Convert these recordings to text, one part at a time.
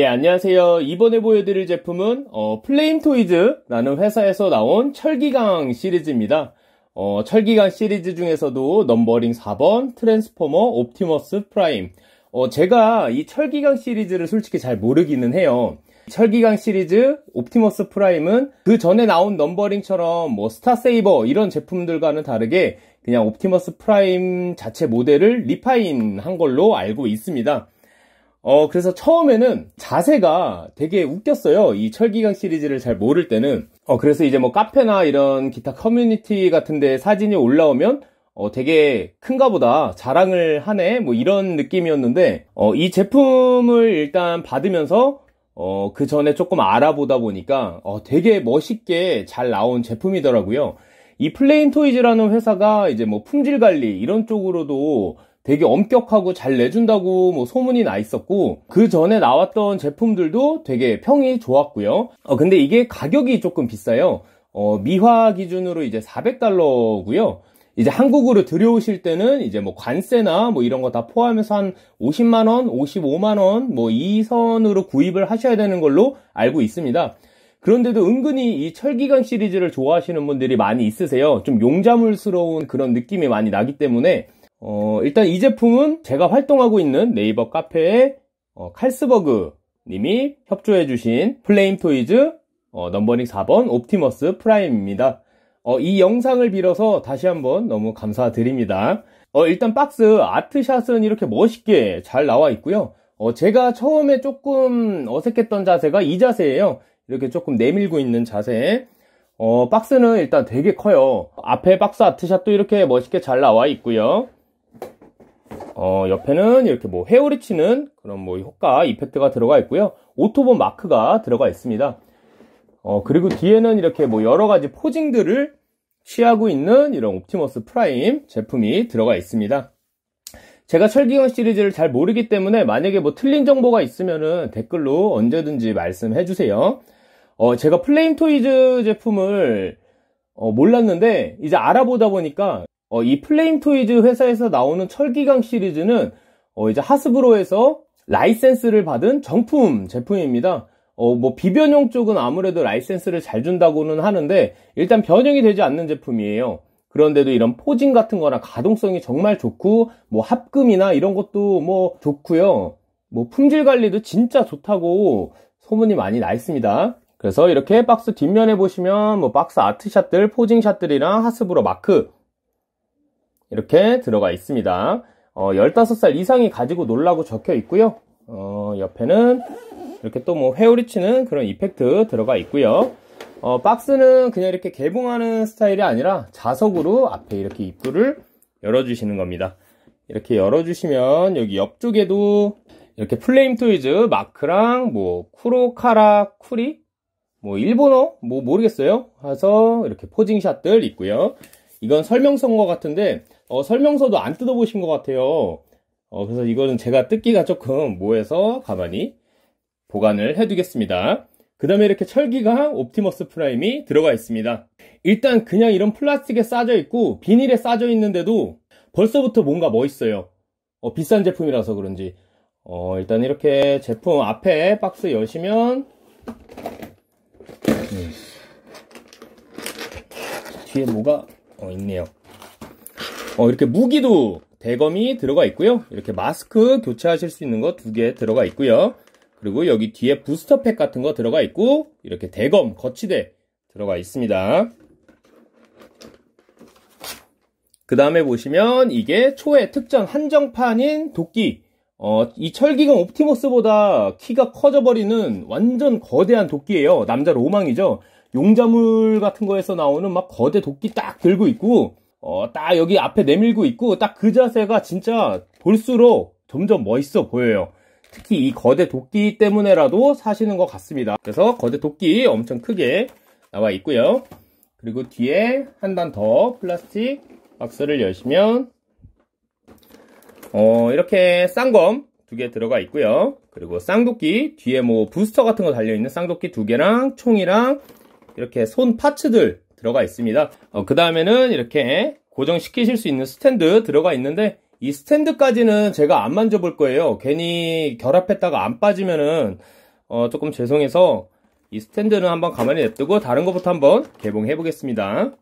예, 안녕하세요. 이번에 보여드릴 제품은 어, 플레임 토이즈라는 회사에서 나온 철기강 시리즈입니다. 어, 철기강 시리즈 중에서도 넘버링 4번 트랜스포머 옵티머스 프라임 어, 제가 이 철기강 시리즈를 솔직히 잘 모르기는 해요. 철기강 시리즈 옵티머스 프라임은 그 전에 나온 넘버링처럼 뭐 스타세이버 이런 제품들과는 다르게 그냥 옵티머스 프라임 자체 모델을 리파인 한 걸로 알고 있습니다. 어, 그래서 처음에는 자세가 되게 웃겼어요. 이 철기강 시리즈를 잘 모를 때는. 어, 그래서 이제 뭐 카페나 이런 기타 커뮤니티 같은데 사진이 올라오면 어, 되게 큰가 보다. 자랑을 하네. 뭐 이런 느낌이었는데, 어, 이 제품을 일단 받으면서, 어, 그 전에 조금 알아보다 보니까, 어, 되게 멋있게 잘 나온 제품이더라고요. 이 플레인 토이즈라는 회사가 이제 뭐 품질 관리 이런 쪽으로도 되게 엄격하고 잘 내준다고 뭐 소문이 나 있었고 그 전에 나왔던 제품들도 되게 평이 좋았고요. 어, 근데 이게 가격이 조금 비싸요. 어, 미화 기준으로 이제 400달러고요. 이제 한국으로 들여오실 때는 이제 뭐 관세나 뭐 이런 거 다 포함해서 한 50만 원, 55만 원 뭐 이 선으로 구입을 하셔야 되는 걸로 알고 있습니다. 그런데도 은근히 이 철기관 시리즈를 좋아하시는 분들이 많이 있으세요. 좀 용자물스러운 그런 느낌이 많이 나기 때문에 어, 일단 이 제품은 제가 활동하고 있는 네이버 카페에 어, 칼스버그 님이 협조해 주신 플레임 토이즈 어, 넘버링 4번 옵티머스 프라임입니다. 어, 이 영상을 빌어서 다시 한번 너무 감사드립니다. 어, 일단 박스 아트샷은 이렇게 멋있게 잘 나와 있고요. 어, 제가 처음에 조금 어색했던 자세가 이 자세예요. 이렇게 조금 내밀고 있는 자세. 박스는 일단 되게 커요. 앞에 박스 아트샷도 이렇게 멋있게 잘 나와 있고요. 어, 옆에는 이렇게 뭐 회오리 치는 그런 뭐 효과, 이펙트가 들어가 있고요. 오토본 마크가 들어가 있습니다. 어, 그리고 뒤에는 이렇게 뭐 여러 가지 포징들을 취하고 있는 이런 옵티머스 프라임 제품이 들어가 있습니다. 제가 철기형 시리즈를 잘 모르기 때문에 만약에 뭐 틀린 정보가 있으면은 댓글로 언제든지 말씀해 주세요. 어, 제가 플레임 토이즈 제품을 어, 몰랐는데 이제 알아보다 보니까 어, 이 플레임 토이즈 회사에서 나오는 철기강 시리즈는 어, 이제 하스브로에서 라이센스를 받은 정품 제품입니다. 어, 뭐 비변형 쪽은 아무래도 라이센스를 잘 준다고는 하는데 일단 변형이 되지 않는 제품이에요. 그런데도 이런 포징 같은 거나 가동성이 정말 좋고 뭐 합금이나 이런 것도 뭐 좋고요. 뭐 품질 관리도 진짜 좋다고 소문이 많이 나 있습니다. 그래서 이렇게 박스 뒷면에 보시면 뭐 박스 아트샷들, 포징샷들이랑 하스브로 마크 이렇게 들어가 있습니다. 어, 15살 이상이 가지고 놀라고 적혀 있고요. 어, 옆에는 이렇게 또 뭐 회오리 치는 그런 이펙트 들어가 있고요. 어, 박스는 그냥 이렇게 개봉하는 스타일이 아니라 자석으로 앞에 이렇게 입구를 열어주시는 겁니다. 이렇게 열어주시면 여기 옆쪽에도 이렇게 플레임 토이즈 마크랑 뭐 쿠로카라 쿠리 뭐 일본어 뭐 모르겠어요. 해서 이렇게 포징샷들 있고요. 이건 설명서인 것 같은데 어, 설명서도 안 뜯어보신 것 같아요. 어, 그래서 이거는 제가 뜯기가 조금 뭐해서 가만히 보관을 해두겠습니다. 그 다음에 이렇게 철기가 옵티머스 프라임이 들어가 있습니다. 일단 그냥 이런 플라스틱에 싸져 있고 비닐에 싸져 있는데도 벌써부터 뭔가 멋있어요. 어, 비싼 제품이라서 그런지. 어, 일단 이렇게 제품 앞에 박스 여시면 음. 뒤에 뭐가 어, 있네요. 어, 이렇게 무기도 대검이 들어가 있고요. 이렇게 마스크 교체하실 수 있는 거 두 개 들어가 있고요. 그리고 여기 뒤에 부스터팩 같은 거 들어가 있고 이렇게 대검, 거치대 들어가 있습니다. 그 다음에 보시면 이게 초의 특전 한정판인 도끼 어, 이 철기강 옵티머스보다 키가 커져버리는 완전 거대한 도끼예요. 남자 로망이죠. 용자물 같은 거에서 나오는 막 거대 도끼 딱 들고 있고 어, 딱 여기 앞에 내밀고 있고 딱 그 자세가 진짜 볼수록 점점 멋있어 보여요. 특히 이 거대 도끼 때문에라도 사시는 것 같습니다. 그래서 거대 도끼 엄청 크게 나와 있고요. 그리고 뒤에 한 단 더 플라스틱 박스를 열시면 어, 이렇게 쌍검 두 개 들어가 있고요. 그리고 쌍도끼 뒤에 뭐 부스터 같은 거 달려 있는 쌍도끼 두 개랑 총이랑 이렇게 손 파츠들 들어가 있습니다. 어, 그 다음에는 이렇게 고정시키실 수 있는 스탠드 들어가 있는데 이 스탠드까지는 제가 안 만져볼 거예요. 괜히 결합했다가 안 빠지면은 어, 조금 죄송해서 이 스탠드는 한번 가만히 냅두고 다른 것부터 한번 개봉해 보겠습니다.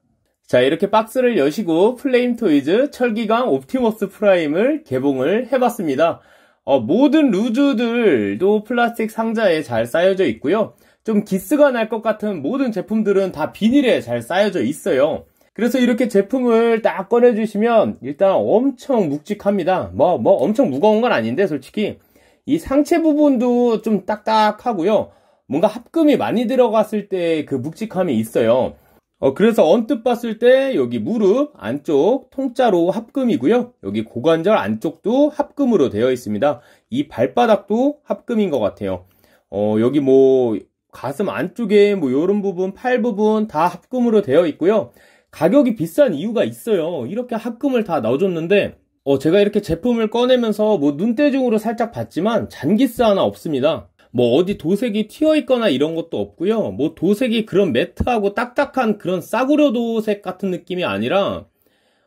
자 이렇게 박스를 여시고 플레임 토이즈 철기강 옵티머스 프라임을 개봉을 해봤습니다. 어, 모든 루즈들도 플라스틱 상자에 잘 쌓여져 있고요. 좀 기스가 날 것 같은 모든 제품들은 다 비닐에 잘 쌓여져 있어요. 그래서 이렇게 제품을 딱 꺼내주시면 일단 엄청 묵직합니다. 뭐, 뭐 엄청 무거운 건 아닌데 솔직히 이 상체 부분도 좀 딱딱하고요. 뭔가 합금이 많이 들어갔을 때 그 묵직함이 있어요. 어, 그래서 언뜻 봤을 때 여기 무릎 안쪽 통짜로 합금이고요. 여기 고관절 안쪽도 합금으로 되어 있습니다. 이 발바닥도 합금인 것 같아요. 어, 여기 뭐 가슴 안쪽에 뭐 이런 부분, 팔 부분 다 합금으로 되어 있고요. 가격이 비싼 이유가 있어요. 이렇게 합금을 다 넣어줬는데 어, 제가 이렇게 제품을 꺼내면서 뭐 눈대중으로 살짝 봤지만 잔기스 하나 없습니다. 뭐 어디 도색이 튀어 있거나 이런 것도 없고요. 뭐 도색이 그런 매트하고 딱딱한 그런 싸구려 도색 같은 느낌이 아니라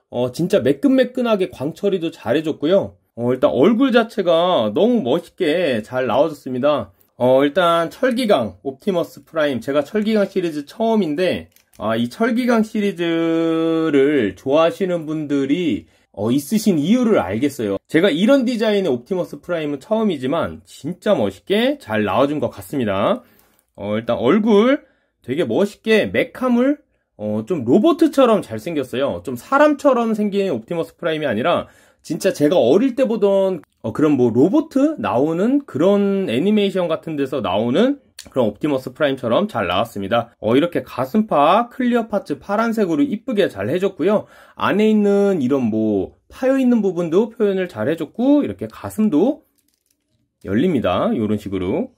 어, 진짜 매끈매끈하게 광처리도 잘해줬고요. 어, 일단 얼굴 자체가 너무 멋있게 잘 나와줬습니다. 어, 일단 철기강 옵티머스 프라임 제가 철기강 시리즈 처음인데 아, 이 철기강 시리즈를 좋아하시는 분들이 어, 있으신 이유를 알겠어요. 제가 이런 디자인의 옵티머스 프라임은 처음이지만 진짜 멋있게 잘 나와준 것 같습니다. 어, 일단 얼굴 되게 멋있게 메카물 어, 좀 로봇처럼 잘생겼어요. 좀 사람처럼 생긴 옵티머스 프라임이 아니라 진짜 제가 어릴 때 보던 어, 그런 뭐 로보트 나오는 그런 애니메이션 같은 데서 나오는 그런 옵티머스 프라임처럼 잘 나왔습니다. 어, 이렇게 가슴파 클리어 파츠 파란색으로 이쁘게 잘 해줬고요. 안에 있는 이런 뭐 파여있는 부분도 표현을 잘 해줬고 이렇게 가슴도 열립니다. 이런 식으로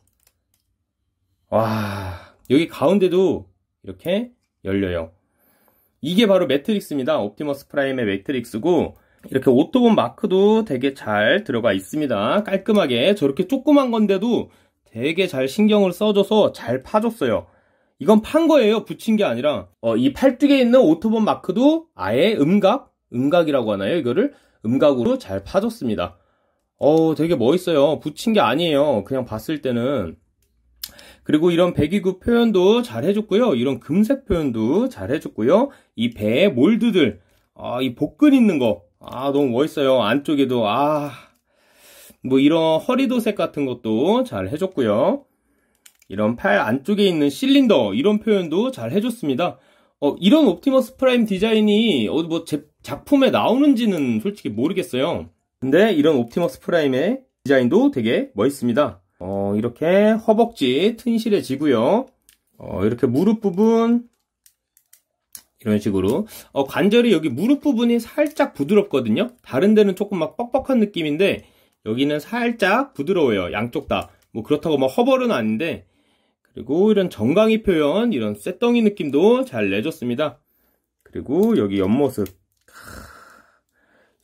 와 여기 가운데도 이렇게 열려요. 이게 바로 매트릭스입니다. 옵티머스 프라임의 매트릭스고 이렇게 오토본 마크도 되게 잘 들어가 있습니다. 깔끔하게 저렇게 조그만 건데도 되게 잘 신경을 써줘서 잘 파줬어요. 이건 판 거예요. 붙인 게 아니라 어, 이 팔뚝에 있는 오토본 마크도 아예 음각, 음각이라고 하나요? 이거를 음각으로 잘 파줬습니다. 어, 되게 멋있어요. 붙인 게 아니에요. 그냥 봤을 때는 그리고 이런 배기구 표현도 잘 해줬고요. 이런 금색 표현도 잘 해줬고요. 이 배의 몰드들, 아, 이 복근 있는 거 아, 너무 멋있어요. 안쪽에도, 아, 뭐 이런 허리도색 같은 것도 잘 해줬고요. 이런 팔 안쪽에 있는 실린더, 이런 표현도 잘 해줬습니다. 어, 이런 옵티머스 프라임 디자인이 어디 뭐 제, 작품에 나오는지는 솔직히 모르겠어요. 근데 이런 옵티머스 프라임의 디자인도 되게 멋있습니다. 어, 이렇게 허벅지 튼실해지고요. 어, 이렇게 무릎 부분 이런 식으로 어, 관절이 여기 무릎 부분이 살짝 부드럽거든요. 다른 데는 조금 막 뻑뻑한 느낌인데 여기는 살짝 부드러워요. 양쪽 다. 뭐 그렇다고 막 뭐 허벌은 아닌데 그리고 이런 정강이 표현, 이런 쇳덩이 느낌도 잘 내줬습니다. 그리고 여기 옆모습.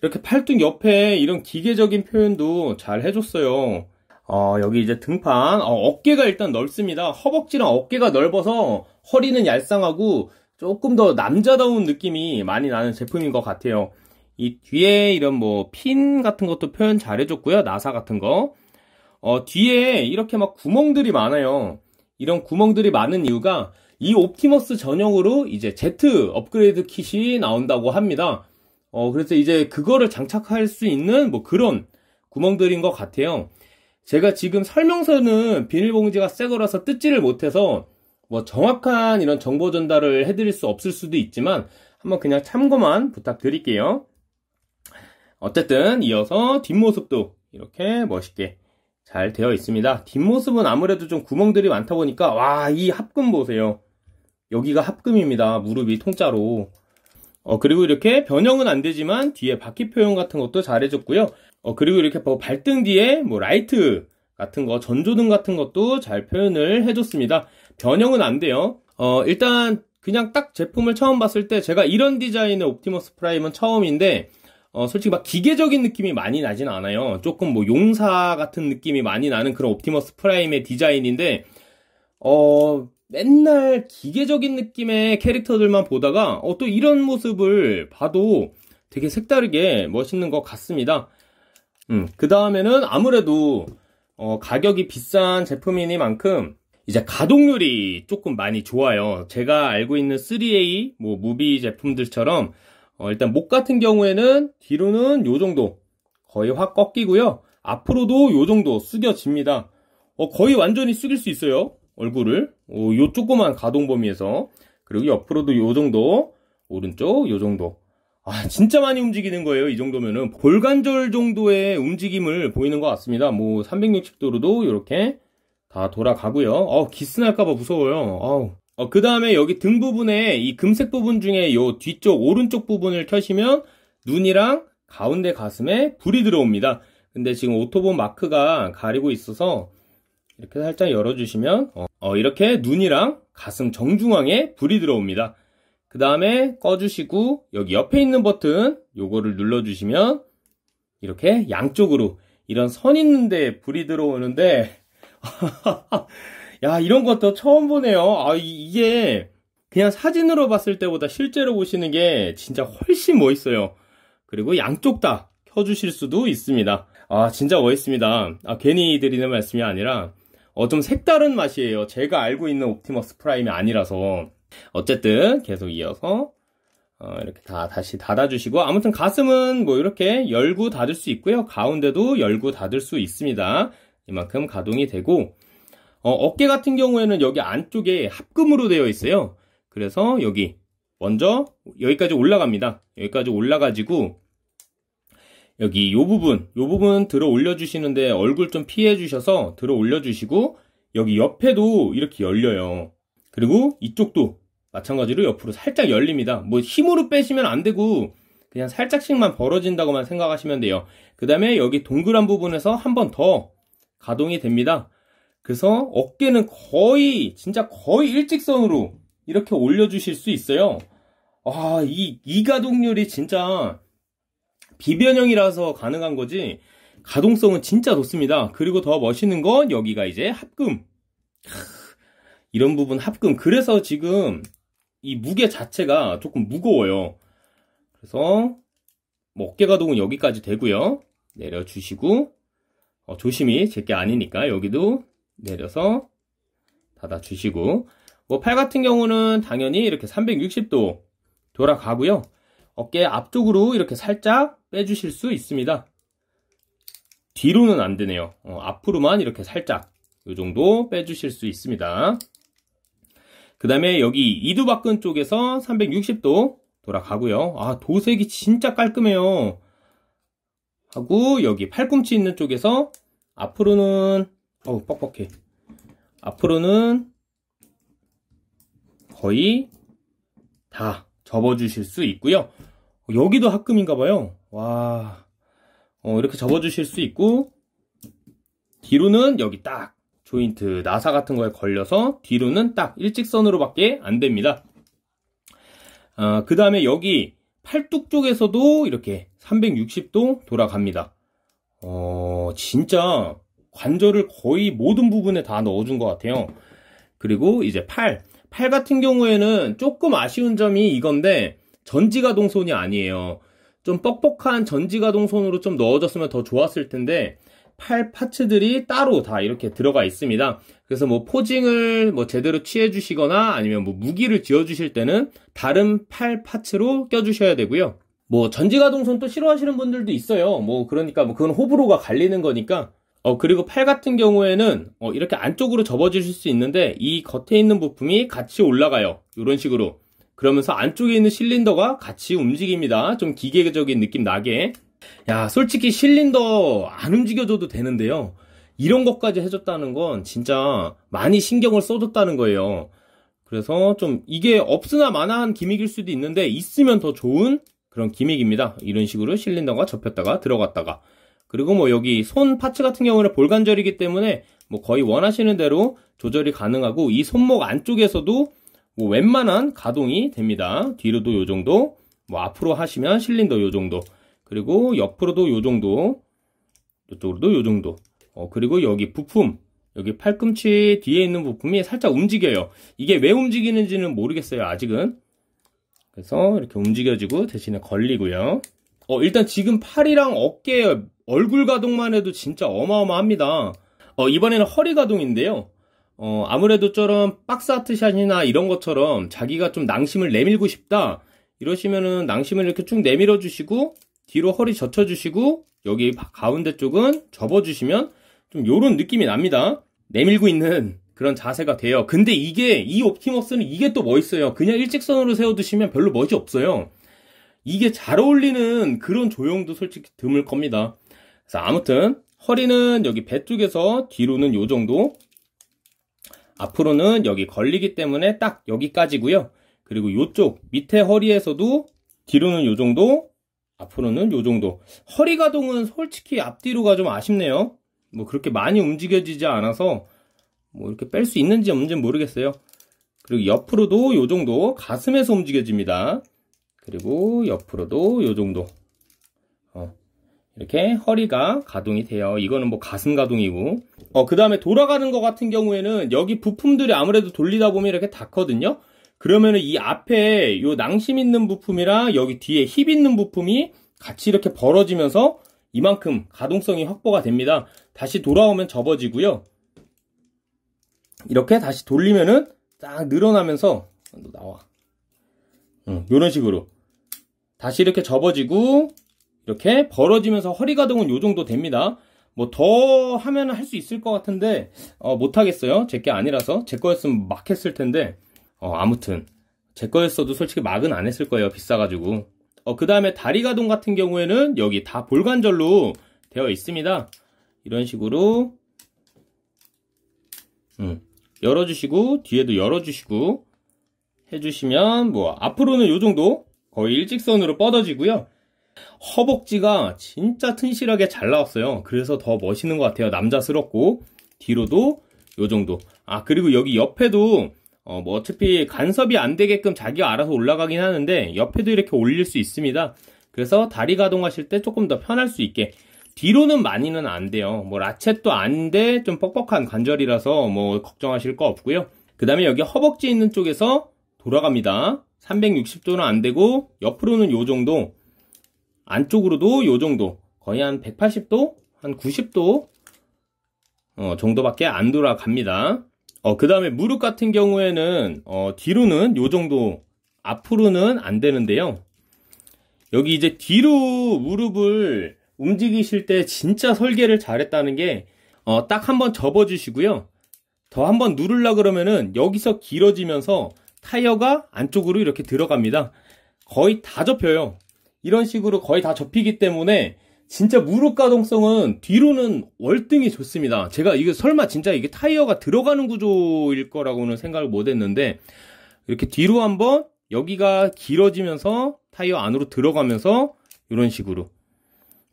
이렇게 팔뚝 옆에 이런 기계적인 표현도 잘 해줬어요. 어, 여기 이제 등판, 어, 어깨가 일단 넓습니다. 허벅지랑 어깨가 넓어서 허리는 얄쌍하고 조금 더 남자다운 느낌이 많이 나는 제품인 것 같아요. 이 뒤에 이런 뭐 핀 같은 것도 표현 잘 해줬고요. 나사 같은 거. 어, 뒤에 이렇게 막 구멍들이 많아요. 이런 구멍들이 많은 이유가 이 옵티머스 전용으로 이제 Z 업그레이드 킷이 나온다고 합니다. 어, 그래서 이제 그거를 장착할 수 있는 뭐 그런 구멍들인 것 같아요. 제가 지금 설명서는 비닐봉지가 새 거라서 뜯지를 못해서 뭐 정확한 이런 정보 전달을 해드릴 수 없을 수도 있지만 한번 그냥 참고만 부탁드릴게요. 어쨌든 이어서 뒷모습도 이렇게 멋있게 잘 되어 있습니다. 뒷모습은 아무래도 좀 구멍들이 많다 보니까 와 이 합금 보세요. 여기가 합금입니다. 무릎이 통짜로. 어, 그리고 이렇게 변형은 안 되지만 뒤에 바퀴 표현 같은 것도 잘 해줬고요. 어, 그리고 이렇게 뭐 발등 뒤에 뭐 라이트 같은 거, 전조등 같은 것도 잘 표현을 해줬습니다. 변형은 안 돼요. 어, 일단 그냥 딱 제품을 처음 봤을 때 제가 이런 디자인의 옵티머스 프라임은 처음인데 어, 솔직히 막 기계적인 느낌이 많이 나진 않아요. 조금 뭐 용사 같은 느낌이 많이 나는 그런 옵티머스 프라임의 디자인인데 어, 맨날 기계적인 느낌의 캐릭터들만 보다가 어, 또 이런 모습을 봐도 되게 색다르게 멋있는 것 같습니다. 음, 그 다음에는 아무래도 어, 가격이 비싼 제품이니만큼 이제 가동률이 조금 많이 좋아요. 제가 알고 있는 3A 뭐 무비 제품들처럼 어 일단 목 같은 경우에는 뒤로는 요 정도 거의 확 꺾이고요. 앞으로도 요 정도 숙여집니다. 어 거의 완전히 숙일 수 있어요. 얼굴을 어요 조그만 가동 범위에서 그리고 옆으로도 요 정도 오른쪽 요 정도 아 진짜 많이 움직이는 거예요 이 정도면은 볼관절 정도의 움직임을 보이는 것 같습니다 뭐 360도로도 이렇게 다 돌아가고요. 어, 기스 날까봐 무서워요. 아우. 어, 그 다음에 여기 등 부분에 이 금색 부분 중에 요 뒤쪽 오른쪽 부분을 켜시면 눈이랑 가운데 가슴에 불이 들어옵니다. 근데 지금 오토본 마크가 가리고 있어서 이렇게 살짝 열어주시면 어, 어, 이렇게 눈이랑 가슴 정중앙에 불이 들어옵니다. 그 다음에 꺼주시고 여기 옆에 있는 버튼 요거를 눌러주시면 이렇게 양쪽으로 이런 선 있는데 불이 들어오는데 야, 이런 것도 처음 보네요. 아, 이게 그냥 사진으로 봤을 때보다 실제로 보시는 게 진짜 훨씬 멋있어요. 그리고 양쪽 다 켜주실 수도 있습니다. 아, 진짜 멋있습니다. 아, 괜히 드리는 말씀이 아니라, 어, 좀 색다른 맛이에요. 제가 알고 있는 옵티머스 프라임이 아니라서. 어쨌든, 계속 이어서, 어, 이렇게 다, 다시 닫아주시고, 아무튼 가슴은 뭐 이렇게 열고 닫을 수 있고요. 가운데도 열고 닫을 수 있습니다. 이만큼 가동이 되고 어, 어깨 같은 경우에는 여기 안쪽에 합금으로 되어 있어요. 그래서 여기 먼저 여기까지 올라갑니다. 여기까지 올라가지고 여기 요 부분, 요 부분 들어 올려주시는데 얼굴 좀 피해 주셔서 들어 올려주시고 여기 옆에도 이렇게 열려요. 그리고 이쪽도 마찬가지로 옆으로 살짝 열립니다. 뭐 힘으로 빼시면 안 되고 그냥 살짝씩만 벌어진다고만 생각하시면 돼요. 그 다음에 여기 동그란 부분에서 한번더 가동이 됩니다. 그래서 어깨는 거의 진짜 거의 일직선으로 이렇게 올려주실 수 있어요. 아, 이, 이 가동률이 진짜 비변형이라서 가능한 거지 가동성은 진짜 좋습니다. 그리고 더 멋있는 건 여기가 이제 합금. 이런 부분 합금. 그래서 지금 이 무게 자체가 조금 무거워요. 그래서 뭐 어깨 가동은 여기까지 되고요. 내려주시고 어, 조심히 제게 아니니까 여기도 내려서 닫아주시고 뭐 팔 같은 경우는 당연히 이렇게 360도 돌아가고요. 어깨 앞쪽으로 이렇게 살짝 빼주실 수 있습니다. 뒤로는 안 되네요. 어, 앞으로만 이렇게 살짝 이 정도 빼주실 수 있습니다. 그 다음에 여기 이두박근 쪽에서 360도 돌아가고요. 아 도색이 진짜 깔끔해요. 하고 여기 팔꿈치 있는 쪽에서 앞으로는 어우 뻑뻑해 앞으로는 거의 다 접어주실 수 있고요 여기도 합금인가 봐요 와 어, 이렇게 접어주실 수 있고 뒤로는 여기 딱 조인트 나사 같은 거에 걸려서 뒤로는 딱 일직선으로 밖에 안 됩니다 어, 그 다음에 여기 팔뚝 쪽에서도 이렇게 360도 돌아갑니다. 어, 진짜 관절을 거의 모든 부분에 다 넣어준 것 같아요. 그리고 이제 팔. 팔 같은 경우에는 조금 아쉬운 점이 이건데 전지가동손이 아니에요. 좀 뻑뻑한 전지가동손으로 좀 넣어줬으면 더 좋았을 텐데 팔 파츠들이 따로 다 이렇게 들어가 있습니다. 그래서 뭐 포징을 뭐 제대로 취해 주시거나 아니면 뭐 무기를 지어 주실 때는 다른 팔 파츠로 껴 주셔야 되고요. 뭐 전지가동선 또 싫어하시는 분들도 있어요. 뭐 그러니까 뭐 그건 호불호가 갈리는 거니까. 어 그리고 팔 같은 경우에는 어 이렇게 안쪽으로 접어주실 수 있는데 이 겉에 있는 부품이 같이 올라가요. 이런 식으로. 그러면서 안쪽에 있는 실린더가 같이 움직입니다. 좀 기계적인 느낌 나게. 야, 솔직히 실린더 안 움직여줘도 되는데요. 이런 것까지 해줬다는 건 진짜 많이 신경을 써줬다는 거예요. 그래서 좀 이게 없으나 마나한 기믹일 수도 있는데 있으면 더 좋은 그런 기믹입니다. 이런 식으로 실린더가 접혔다가 들어갔다가 그리고 뭐 여기 손 파츠 같은 경우는 볼관절이기 때문에 뭐 거의 원하시는 대로 조절이 가능하고 이 손목 안쪽에서도 뭐 웬만한 가동이 됩니다. 뒤로도 요 정도, 뭐 앞으로 하시면 실린더 요 정도. 그리고 옆으로도 요 정도 이쪽으로도 요 정도 어, 그리고 여기 부품 여기 팔꿈치 뒤에 있는 부품이 살짝 움직여요 이게 왜 움직이는지는 모르겠어요 아직은 그래서 이렇게 움직여지고 대신에 걸리고요 어, 일단 지금 팔이랑 어깨 얼굴 가동만 해도 진짜 어마어마합니다 어, 이번에는 허리 가동인데요 어, 아무래도 저런 박스 아트샷이나 이런 것처럼 자기가 좀 낭심을 내밀고 싶다 이러시면은 낭심을 이렇게 쭉 내밀어 주시고 뒤로 허리 젖혀주시고 여기 가운데 쪽은 접어주시면 좀 요런 느낌이 납니다. 내밀고 있는 그런 자세가 돼요. 근데 이게 이 옵티머스는 이게 또 멋있어요. 그냥 일직선으로 세워두시면 별로 멋이 없어요. 이게 잘 어울리는 그런 조형도 솔직히 드물 겁니다. 그래서 아무튼 허리는 여기 배 쪽에서 뒤로는 요 정도 앞으로는 여기 걸리기 때문에 딱 여기까지고요. 그리고 요쪽 밑에 허리에서도 뒤로는 요 정도 앞으로는 요 정도. 허리 가동은 솔직히 앞뒤로가 좀 아쉽네요. 뭐 그렇게 많이 움직여지지 않아서 뭐 이렇게 뺄 수 있는지 없는지 모르겠어요. 그리고 옆으로도 요 정도 가슴에서 움직여집니다. 그리고 옆으로도 요 정도. 어, 이렇게 허리가 가동이 돼요. 이거는 뭐 가슴 가동이고. 어, 그 다음에 돌아가는 것 같은 경우에는 여기 부품들이 아무래도 돌리다 보면 이렇게 닿거든요. 그러면이 앞에 요 낭심 있는 부품이랑 여기 뒤에 힙 있는 부품이 같이 이렇게 벌어지면서 이만큼 가동성이 확보가 됩니다. 다시 돌아오면 접어지고요. 이렇게 다시 돌리면은 딱 늘어나면서 어, 너 나와. 응, 이런 식으로 다시 이렇게 접어지고 이렇게 벌어지면서 허리 가동은 요 정도 됩니다. 뭐 더 하면 할수 있을 것 같은데 어, 못 하겠어요. 제게 아니라서 제 거였으면 막 했을 텐데 어, 아무튼 제 거였어도 솔직히 막은 안 했을 거예요. 비싸가지고. 어, 그 다음에 다리가동 같은 경우에는 여기 다 볼관절로 되어 있습니다. 이런 식으로 음, 열어주시고 뒤에도 열어주시고 해주시면 뭐 앞으로는 이 정도 거의 일직선으로 뻗어지고요. 허벅지가 진짜 튼실하게 잘 나왔어요. 그래서 더 멋있는 것 같아요. 남자스럽고 뒤로도 이 정도. 아 그리고 여기 옆에도 어, 뭐 어차피 간섭이 안 되게끔 자기가 알아서 올라가긴 하는데 옆에도 이렇게 올릴 수 있습니다. 그래서 다리 가동하실 때 조금 더 편할 수 있게 뒤로는 많이는 안 돼요. 뭐 라쳇도 안돼좀 뻑뻑한 관절이라서 뭐 걱정하실 거 없고요. 그 다음에 여기 허벅지 있는 쪽에서 돌아갑니다. 360도는 안 되고 옆으로는 요 정도 안쪽으로도 요 정도 거의 한 180도 한 90도 어, 정도밖에 안 돌아갑니다. 어, 그 다음에 무릎 같은 경우에는, 어, 뒤로는 요 정도, 앞으로는 안 되는데요. 여기 이제 뒤로 무릎을 움직이실 때 진짜 설계를 잘했다는 게, 어, 딱 한번 접어주시고요. 더 한번 누르려 그러면은 여기서 길어지면서 타이어가 안쪽으로 이렇게 들어갑니다. 거의 다 접혀요. 이런 식으로 거의 다 접히기 때문에 진짜 무릎 가동성은 뒤로는 월등히 좋습니다. 제가 이게 설마 진짜 이게 타이어가 들어가는 구조일 거라고는 생각을 못 했는데 이렇게 뒤로 한번 여기가 길어지면서 타이어 안으로 들어가면서 이런 식으로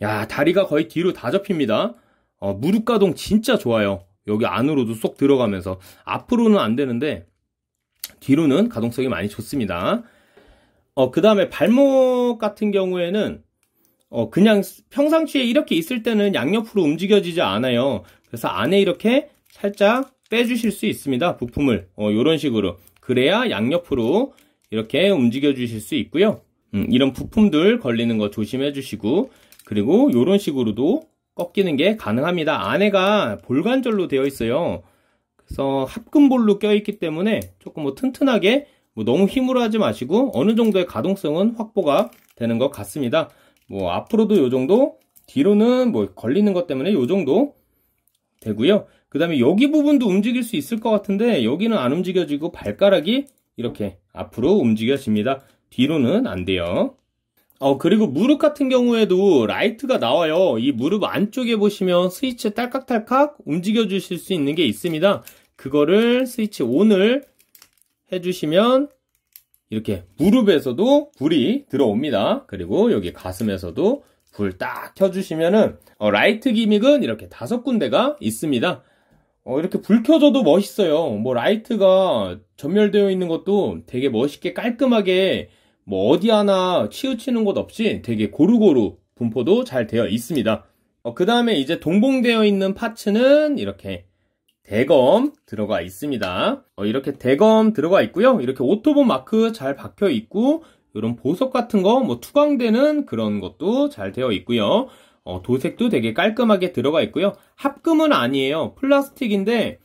야 다리가 거의 뒤로 다 접힙니다. 어, 무릎 가동 진짜 좋아요. 여기 안으로도 쏙 들어가면서 앞으로는 안 되는데 뒤로는 가동성이 많이 좋습니다. 어, 그 다음에 발목 같은 경우에는 어, 그냥 평상시에 이렇게 있을 때는 양옆으로 움직여지지 않아요. 그래서 안에 이렇게 살짝 빼주실 수 있습니다. 부품을 어, 이런 식으로 그래야 양옆으로 이렇게 움직여 주실 수 있고요. 음, 이런 부품들 걸리는 거 조심해 주시고 그리고 이런 식으로도 꺾이는 게 가능합니다. 안에가 볼관절로 되어 있어요. 그래서 합금볼로 껴있기 때문에 조금 뭐 튼튼하게 뭐 너무 힘으로 하지 마시고 어느 정도의 가동성은 확보가 되는 것 같습니다. 뭐 앞으로도 요 정도 뒤로는 뭐 걸리는 것 때문에 요 정도 되고요 그 다음에 여기 부분도 움직일 수 있을 것 같은데 여기는 안 움직여지고 발가락이 이렇게 앞으로 움직여집니다 뒤로는 안 돼요 어 그리고 무릎 같은 경우에도 라이트가 나와요 이 무릎 안쪽에 보시면 스위치 딸깍딸깍 움직여 주실 수 있는 게 있습니다 그거를 스위치 ON을 해주시면 이렇게 무릎에서도 불이 들어옵니다. 그리고 여기 가슴에서도 불 딱 켜주시면은 어, 라이트 기믹은 이렇게 다섯 군데가 있습니다. 어, 이렇게 불 켜져도 멋있어요. 뭐 라이트가 전멸되어 있는 것도 되게 멋있게 깔끔하게 뭐 어디 하나 치우치는 곳 없이 되게 고루고루 분포도 잘 되어 있습니다. 어, 그 다음에 이제 동봉되어 있는 파츠는 이렇게 대검 들어가 있습니다. 어, 이렇게 대검 들어가 있고요. 이렇게 오토본 마크 잘 박혀 있고 이런 보석 같은 거뭐 투광되는 그런 것도 잘 되어 있고요. 어, 도색도 되게 깔끔하게 들어가 있고요. 합금은 아니에요. 플라스틱인데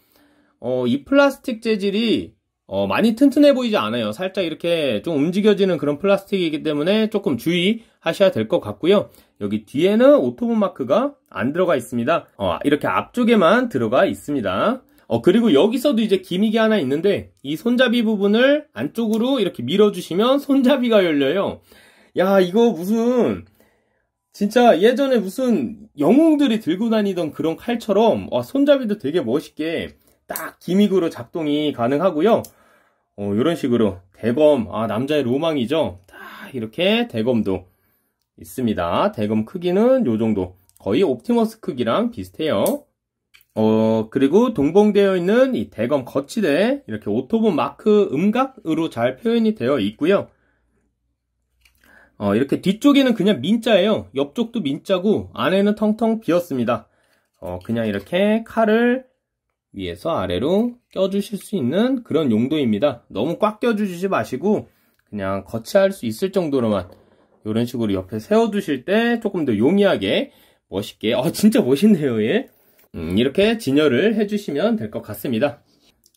어, 이 플라스틱 재질이 어, 많이 튼튼해 보이지 않아요. 살짝 이렇게 좀 움직여지는 그런 플라스틱이기 때문에 조금 주의하셔야 될 것 같고요. 여기 뒤에는 오토본 마크가 안 들어가 있습니다. 어, 이렇게 앞쪽에만 들어가 있습니다. 어, 그리고 여기서도 이제 기믹이 하나 있는데 이 손잡이 부분을 안쪽으로 이렇게 밀어주시면 손잡이가 열려요. 야, 이거 무슨 진짜 예전에 무슨 영웅들이 들고 다니던 그런 칼처럼 와, 손잡이도 되게 멋있게 딱 기믹으로 작동이 가능하고요. 어, 이런 식으로 대검, 아, 남자의 로망이죠. 다 이렇게 대검도 있습니다. 대검 크기는 요 정도. 거의 옵티머스 크기랑 비슷해요. 어, 그리고 동봉되어 있는 이 대검 거치대, 이렇게 오토본 마크 음각으로 잘 표현이 되어 있고요. 어, 이렇게 뒤쪽에는 그냥 민자예요. 옆쪽도 민자고 안에는 텅텅 비었습니다. 어, 그냥 이렇게 칼을 위에서 아래로 껴주실 수 있는 그런 용도입니다. 너무 꽉 껴주지 마시고 그냥 거치할 수 있을 정도로만 이런 식으로 옆에 세워두실 때 조금 더 용이하게 멋있게 아 진짜 멋있네요 얘 음, 이렇게 진열을 해주시면 될 것 같습니다.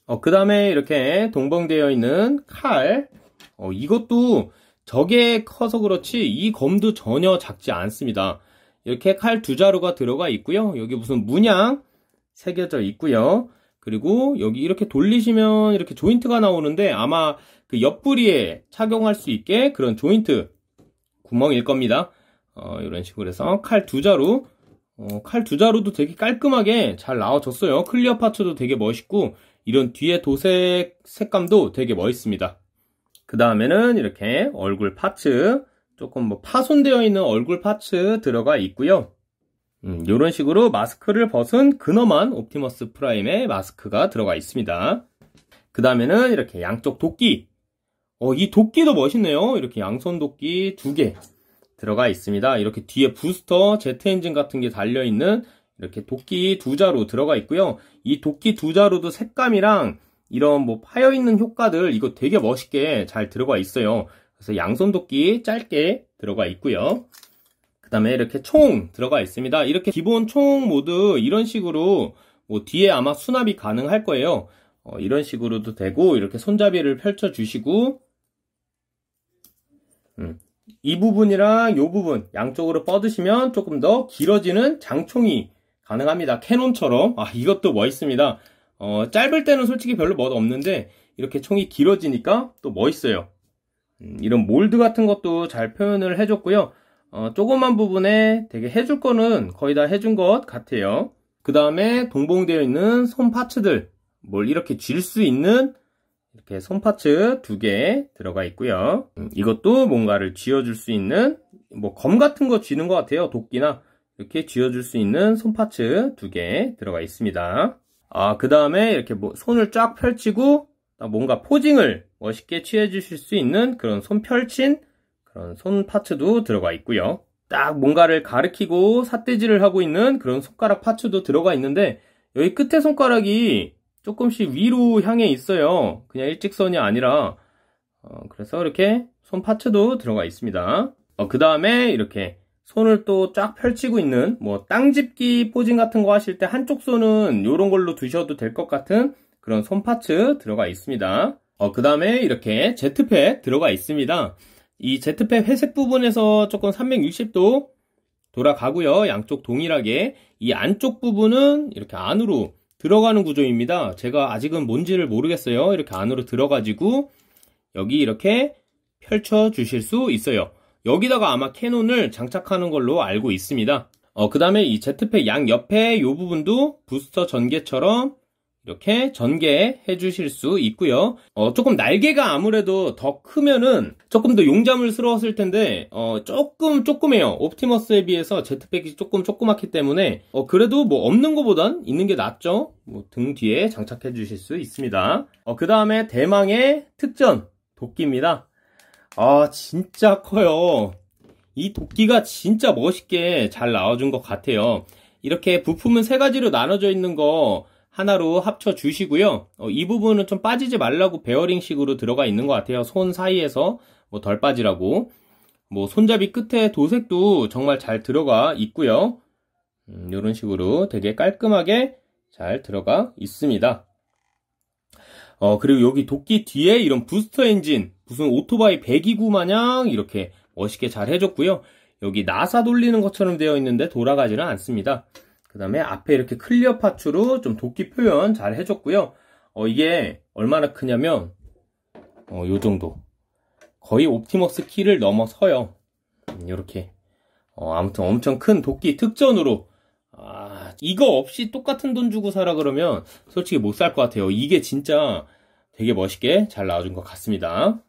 어, 그 다음에 이렇게 동봉되어 있는 칼 어, 이것도 저게 커서 그렇지 이 검도 전혀 작지 않습니다. 이렇게 칼 두 자루가 들어가 있고요. 여기 무슨 문양 새겨져 있고요. 그리고 여기 이렇게 돌리시면 이렇게 조인트가 나오는데 아마 그옆구리에 착용할 수 있게 그런 조인트 구멍일 겁니다. 어, 이런 식으로 해서 칼 두 자루 어, 칼 두 자루도 되게 깔끔하게 잘나와줬어요 클리어 파츠도 되게 멋있고 이런 뒤에 도색 색감도 되게 멋있습니다. 그 다음에는 이렇게 얼굴 파츠 조금 뭐 파손되어 있는 얼굴 파츠 들어가 있고요. 음, 이런 식으로 마스크를 벗은 근엄한 옵티머스 프라임의 마스크가 들어가 있습니다. 그 다음에는 이렇게 양쪽 도끼. 어, 이 도끼도 멋있네요. 이렇게 양손 도끼 두 개 들어가 있습니다. 이렇게 뒤에 부스터, 제트 엔진 같은 게 달려있는 이렇게 도끼 두 자루 들어가 있고요. 이 도끼 두 자루도 색감이랑 이런 뭐 파여있는 효과들 이거 되게 멋있게 잘 들어가 있어요. 그래서 양손 도끼 짧게 들어가 있고요. 다음에 이렇게 총 들어가 있습니다. 이렇게 기본 총 모드 이런 식으로 뭐 뒤에 아마 수납이 가능할 거예요. 어, 이런 식으로도 되고 이렇게 손잡이를 펼쳐 주시고 음, 이 부분이랑 이 부분 양쪽으로 뻗으시면 조금 더 길어지는 장총이 가능합니다. 캐논처럼 아 이것도 멋있습니다. 어, 짧을 때는 솔직히 별로 멋 없는데 이렇게 총이 길어지니까 또 멋있어요. 음, 이런 몰드 같은 것도 잘 표현을 해줬고요. 어, 조그만 부분에 되게 해줄 거는 거의 다 해준 것 같아요. 그 다음에 동봉되어 있는 손 파츠들 뭘 이렇게 쥘 수 있는 이렇게 손 파츠 두 개 들어가 있고요. 음, 이것도 뭔가를 쥐어줄 수 있는 뭐 검 같은 거 쥐는 것 같아요. 도끼나 이렇게 쥐어줄 수 있는 손 파츠 두 개 들어가 있습니다. 아, 그 다음에 이렇게 뭐 손을 쫙 펼치고 뭔가 포징을 멋있게 취해 주실 수 있는 그런 손 펼친 그런 손 파츠도 들어가 있고요. 딱 뭔가를 가리키고 삿대질을 하고 있는 그런 손가락 파츠도 들어가 있는데 여기 끝에 손가락이 조금씩 위로 향해 있어요. 그냥 일직선이 아니라 어, 그래서 이렇게 손 파츠도 들어가 있습니다. 어, 그 다음에 이렇게 손을 또 쫙 펼치고 있는 뭐 땅집기 포징 같은 거 하실 때 한쪽 손은 이런 걸로 두셔도 될 것 같은 그런 손 파츠 들어가 있습니다. 어, 그 다음에 이렇게 제트팩 들어가 있습니다. 이 z 트팩 회색 부분에서 조금 360도 돌아가고요. 양쪽 동일하게 이 안쪽 부분은 이렇게 안으로 들어가는 구조입니다. 제가 아직은 뭔지를 모르겠어요. 이렇게 안으로 들어가지고 여기 이렇게 펼쳐 주실 수 있어요. 여기다가 아마 캐논을 장착하는 걸로 알고 있습니다. 어, 그 다음에 이 z 트팩양 옆에 이 부분도 부스터 전개처럼 이렇게 전개해 주실 수 있고요. 어, 조금 날개가 아무래도 더 크면은 조금 더 용자물스러웠을 텐데 어, 조금 조금해요. 옵티머스에 비해서 제트팩이 조금 조그맣기 때문에 어, 그래도 뭐 없는 것보단 있는 게 낫죠. 뭐 등 뒤에 장착해 주실 수 있습니다. 어, 그 다음에 대망의 특전 도끼입니다. 아 진짜 커요. 이 도끼가 진짜 멋있게 잘 나와준 것 같아요. 이렇게 부품은 세 가지로 나눠져 있는 거 하나로 합쳐 주시고요. 어, 이 부분은 좀 빠지지 말라고 베어링식으로 들어가 있는 것 같아요. 손 사이에서 뭐 덜 빠지라고. 뭐 손잡이 끝에 도색도 정말 잘 들어가 있고요. 음, 이런 식으로 되게 깔끔하게 잘 들어가 있습니다. 어, 그리고 여기 도끼 뒤에 이런 부스터 엔진, 무슨 오토바이 배기구 마냥 이렇게 멋있게 잘 해줬고요. 여기 나사 돌리는 것처럼 되어 있는데 돌아가지는 않습니다. 그 다음에 앞에 이렇게 클리어 파츠로 좀 도끼 표현 잘 해줬고요. 어, 이게 얼마나 크냐면 어, 요 정도 거의 옵티머스 키를 넘어서요. 이렇게 음, 어, 아무튼 엄청 큰 도끼 특전으로 아, 이거 없이 똑같은 돈 주고 사라 그러면 솔직히 못 살 것 같아요. 이게 진짜 되게 멋있게 잘 나와준 것 같습니다.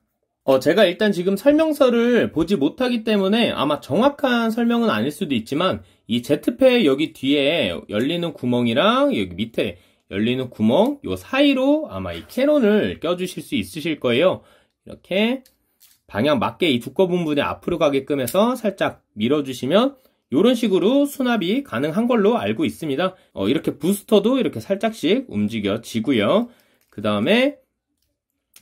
어, 제가 일단 지금 설명서를 보지 못하기 때문에 아마 정확한 설명은 아닐 수도 있지만 이 제트팩 여기 뒤에 열리는 구멍이랑 여기 밑에 열리는 구멍 요 사이로 아마 이 캐논을 껴주실 수 있으실 거예요. 이렇게 방향 맞게 이 두꺼운 부분에 앞으로 가게끔 해서 살짝 밀어주시면 이런 식으로 수납이 가능한 걸로 알고 있습니다. 어, 이렇게 부스터도 이렇게 살짝씩 움직여지고요. 그 다음에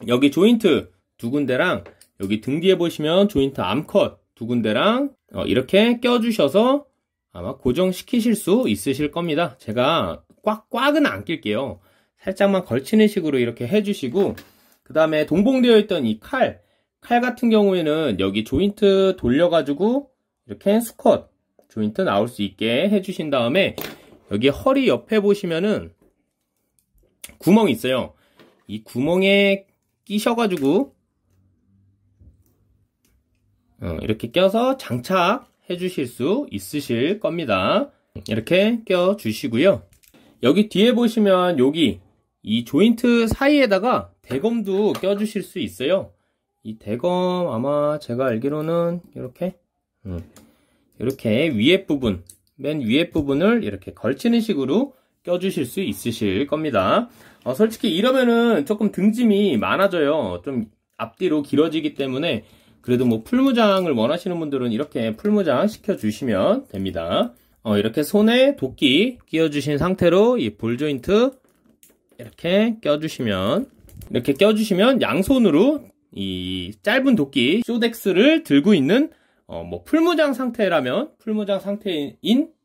여기 조인트 두 군데랑 여기 등 뒤에 보시면 조인트 암컷 두 군데랑 어, 이렇게 껴주셔서 아마 고정시키실 수 있으실 겁니다. 제가 꽉, 꽉은 안 낄게요. 살짝만 걸치는 식으로 이렇게 해주시고 그 다음에 동봉되어 있던 이 칼, 칼 같은 경우에는 여기 조인트 돌려가지고 이렇게 수컷 조인트 나올 수 있게 해주신 다음에 여기 허리 옆에 보시면은 구멍이 있어요. 이 구멍에 끼셔가지고 어, 이렇게 껴서 장착 해주실 수 있으실 겁니다. 이렇게 껴주시고요. 여기 뒤에 보시면 여기 이 조인트 사이에다가 대검도 껴주실 수 있어요. 이 대검 아마 제가 알기로는 이렇게 음, 이렇게 위에 부분 맨 위에 부분을 이렇게 걸치는 식으로 껴주실 수 있으실 겁니다. 어, 솔직히 이러면은 조금 등짐이 많아져요. 좀 앞뒤로 길어지기 때문에 그래도 뭐 풀무장을 원하시는 분들은 이렇게 풀무장 시켜주시면 됩니다. 어, 이렇게 손에 도끼 끼워주신 상태로 이 볼 조인트 이렇게 껴주시면 이렇게 껴주시면 양손으로 이 짧은 도끼 쇼덱스를 들고 있는 어, 뭐 풀무장 상태라면 풀무장 상태인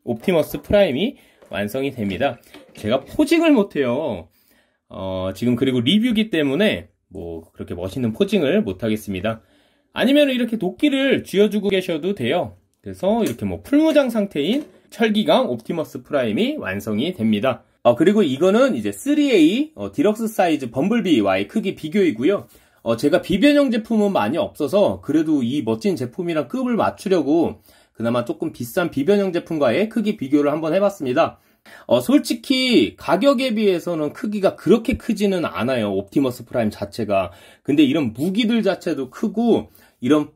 옵티머스 프라임이 완성이 됩니다. 제가 포징을 못해요. 어, 지금 그리고 리뷰기 때문에 뭐 그렇게 멋있는 포징을 못하겠습니다. 아니면 이렇게 도끼를 쥐어주고 계셔도 돼요. 그래서 이렇게 뭐 풀무장 상태인 철기강 옵티머스 프라임이 완성이 됩니다. 어, 그리고 이거는 이제 3A 어, 디럭스 사이즈 범블비와의 크기 비교이고요. 어, 제가 비변형 제품은 많이 없어서 그래도 이 멋진 제품이랑 급을 맞추려고 그나마 조금 비싼 비변형 제품과의 크기 비교를 한번 해봤습니다. 어, 솔직히 가격에 비해서는 크기가 그렇게 크지는 않아요. 옵티머스 프라임 자체가. 근데 이런 무기들 자체도 크고 이런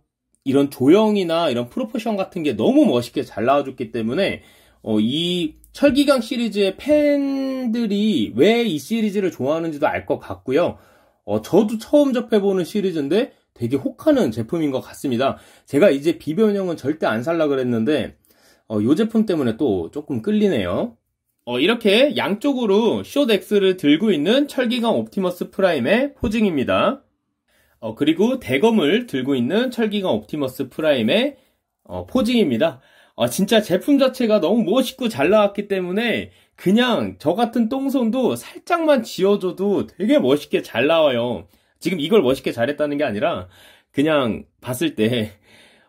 이런 조형이나 이런 프로포션 같은 게 너무 멋있게 잘 나와줬기 때문에 어, 이 철기강 시리즈의 팬들이 왜 이 시리즈를 좋아하는지도 알 것 같고요. 어, 저도 처음 접해보는 시리즈인데 되게 혹하는 제품인 것 같습니다. 제가 이제 비변형은 절대 안 살라 그랬는데 어, 이 제품 때문에 또 조금 끌리네요. 어, 이렇게 양쪽으로 쇼덱스를 들고 있는 철기강 옵티머스 프라임의 포징입니다. 어, 그리고 대검을 들고 있는 철기가 옵티머스 프라임의 어, 포징입니다. 어, 진짜 제품 자체가 너무 멋있고 잘 나왔기 때문에 그냥 저 같은 똥손도 살짝만 지어줘도 되게 멋있게 잘 나와요. 지금 이걸 멋있게 잘했다는 게 아니라 그냥 봤을 때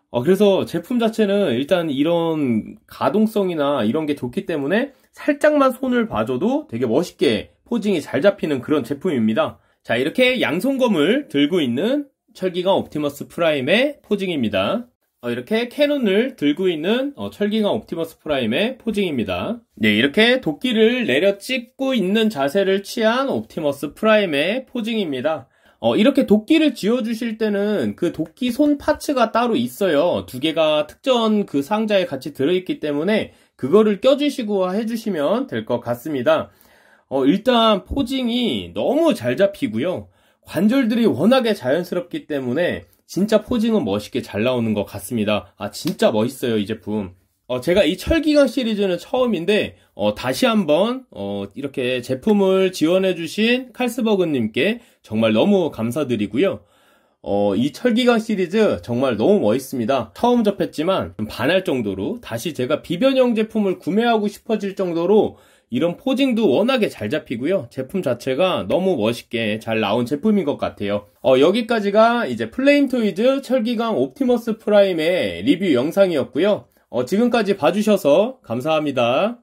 어, 그래서 제품 자체는 일단 이런 가동성이나 이런 게 좋기 때문에 살짝만 손을 봐줘도 되게 멋있게 포징이 잘 잡히는 그런 제품입니다. 자, 이렇게 양손검을 들고 있는 철기가 옵티머스 프라임의 포징입니다. 어, 이렇게 캐논을 들고 있는 어, 철기가 옵티머스 프라임의 포징입니다. 네, 이렇게 도끼를 내려 찍고 있는 자세를 취한 옵티머스 프라임의 포징입니다. 어, 이렇게 도끼를 지어주실 때는 그 도끼 손 파츠가 따로 있어요. 두 개가 특정그 상자에 같이 들어있기 때문에 그거를 껴주시고 해주시면 될 것 같습니다. 어, 일단 포징이 너무 잘 잡히고요. 관절들이 워낙에 자연스럽기 때문에 진짜 포징은 멋있게 잘 나오는 것 같습니다. 아 진짜 멋있어요 이 제품. 어, 제가 이 철기강 시리즈는 처음인데 어, 다시 한번 어, 이렇게 제품을 지원해주신 칼스버그님께 정말 너무 감사드리고요. 어, 이 철기강 시리즈 정말 너무 멋있습니다. 처음 접했지만 반할 정도로 다시 제가 비변형 제품을 구매하고 싶어질 정도로 이런 포징도 워낙에 잘 잡히고요. 제품 자체가 너무 멋있게 잘 나온 제품인 것 같아요. 어, 여기까지가 이제 플레임 토이즈 철기강 옵티머스 프라임의 리뷰 영상이었고요. 어, 지금까지 봐주셔서 감사합니다.